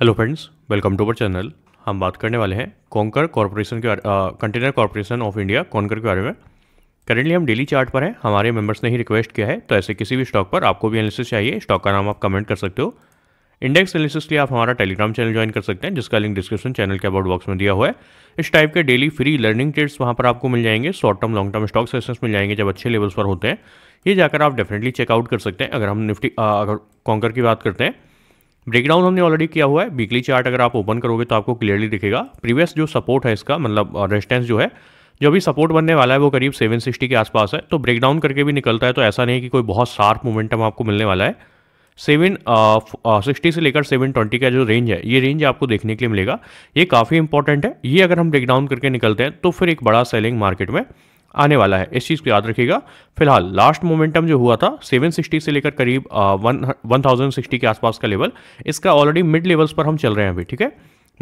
hello friends welcome to our channel हम बात करने वाले हैं कॉन्कर कॉरपोरेशन के container corporation of India CONCOR के बारे में करेंटली हम डेली चार्ट पर हैं हमारे मेंबर्स ने ही रिक्वेस्ट किया है तो ऐसे किसी भी स्टॉक पर आपको भी एनालिसिस चाहिए स्टॉक का नाम आप कमेंट कर सकते हो इंडेक्स एनालिसिस के लिए आप हमारा टेलीग्राम चैनल ज्वाइन कर सकते हैं जिसका लिंक डिस्क्रिप्शन चैनल के अबाउट बॉक्स में दिया हुआ है इस टाइप के डेली फ्री लर्निंग ट्रेड्स वहाँ पर आपको मिल जाएंगे short term long term stock sessions मिल जाएंगे जब अच्छे लेवल्स पर होते हैं ये जाकर आप डेफिनेटली चेकआउट कर सकते हैं अगर हम निफ्टी अगर कॉन्कर की बात करते हैं ब्रेकडाउन हमने ऑलरेडी किया हुआ है वीकली चार्ट अगर आप ओपन करोगे तो आपको क्लियरली दिखेगा प्रीवियस जो सपोर्ट है इसका मतलब रेजिस्टेंस uh, जो है जो भी सपोर्ट बनने वाला है वो करीब 760 के आसपास है तो ब्रेकडाउन करके भी निकलता है तो ऐसा नहीं कि कोई बहुत शार्प मोमेंटम आपको मिलने वाला है सेवन सिक्सटी uh, uh, से लेकर सेवन ट्वेंटी का जो रेंज है ये रेंज आपको देखने के लिए मिलेगा ये काफ़ी इंपॉर्टेंट है ये अगर हम ब्रेकडाउन करके निकलते हैं तो फिर एक बड़ा सेलिंग मार्केट में आने वाला है इस चीज़ को याद रखिएगा फिलहाल लास्ट मोमेंटम जो हुआ था 760 से लेकर करीब वन वन थाउजेंड सिक्सटी के आसपास का लेवल इसका ऑलरेडी मिड लेवल्स पर हम चल रहे हैं अभी ठीक है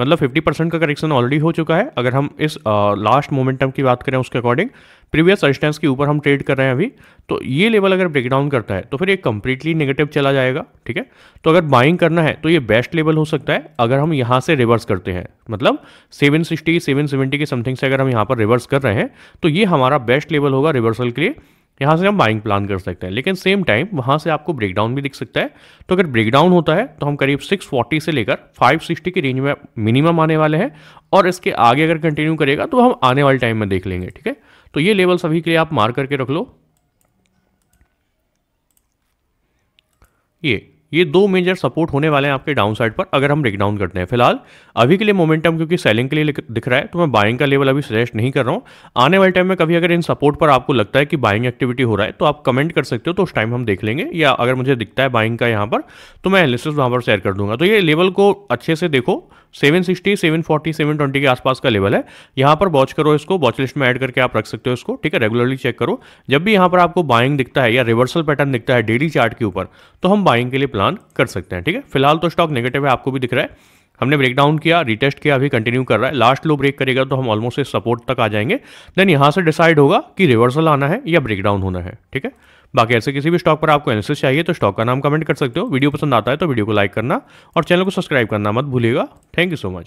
मतलब 50 परसेंट का करेक्शन ऑलरेडी हो चुका है अगर हम इस लास्ट मोमेंटम की बात करें उसके अकॉर्डिंग प्रीवियस रजिस्टेंस के ऊपर हम ट्रेड कर रहे हैं अभी तो ये लेवल अगर ब्रेक डाउन करता है तो फिर ये कंप्लीटली नेगेटिव चला जाएगा ठीक है तो अगर बाइंग करना है तो ये बेस्ट लेवल हो सकता है अगर हम यहाँ से रिवर्स करते हैं मतलब 760 770 के समथिंग से अगर हम यहाँ पर रिवर्स कर रहे हैं तो ये हमारा बेस्ट लेवल होगा रिवर्सल के लिए यहाँ से हम बाइंग प्लान कर सकते हैं लेकिन सेम टाइम वहाँ से आपको ब्रेकडाउन भी दिख सकता है तो अगर ब्रेकडाउन होता है तो हम करीब 640 से लेकर 560 की रेंज में मिनिमम आने वाले हैं और इसके आगे अगर कंटिन्यू करेगा तो हम आने वाले टाइम में देख लेंगे ठीक है तो ये लेवल सभी के लिए आप मार करके रख लो ये ये दो मेजर सपोर्ट होने वाले हैं आपके डाउन साइड पर अगर हम ब्रेक डाउन करते हैं फिलहाल अभी के लिए मोमेंटम क्योंकि सेलिंग के लिए दिख रहा है तो मैं बाइंग का लेवल अभी सजेस्ट नहीं कर रहा हूँ आने वाले टाइम में कभी अगर इन सपोर्ट पर आपको लगता है कि बाइंग एक्टिविटी हो रहा है तो आप कमेंट कर सकते हो तो उस टाइम हम देख लेंगे या अगर मुझे दिखता है बाइंग का यहाँ पर तो मैं एनालिसिस वहाँ पर शेयर कर दूंगा तो ये लेवल को अच्छे से देखो 760, 740, 720 के आसपास का लेवल है यहाँ पर वॉच करो इसको वॉच लिस्ट में ऐड करके आप रख सकते हो इसको ठीक है रेगुलरली चेक करो जब भी यहाँ पर आपको बाइंग दिखता है या रिवर्सल पैटर्न दिखता है डेली चार्ट के ऊपर तो हम बाइंग के लिए प्लान अर्न कर सकते हैं ठीक है फिलहाल तो स्टॉक नेगेटिव है आपको भी दिख रहा है हमने ब्रेकडाउन किया रिटेस्ट किया अभी कंटिन्यू कर रहा है लास्ट लो ब्रेक करेगा तो हम ऑलमोस्ट इस सपोर्ट तक आ जाएंगे देन यहाँ से डिसाइड होगा कि रिवर्सल आना है या ब्रेकडाउन होना है ठीक है बाकी ऐसे किसी भी स्टॉक पर आपको एनालिसिस चाहिए तो स्टॉक का नाम कमेंट कर सकते हो वीडियो पसंद आता है तो वीडियो को लाइक करना और चैनल को सब्सक्राइब करना मत भूलिएगा थैंक यू सो मच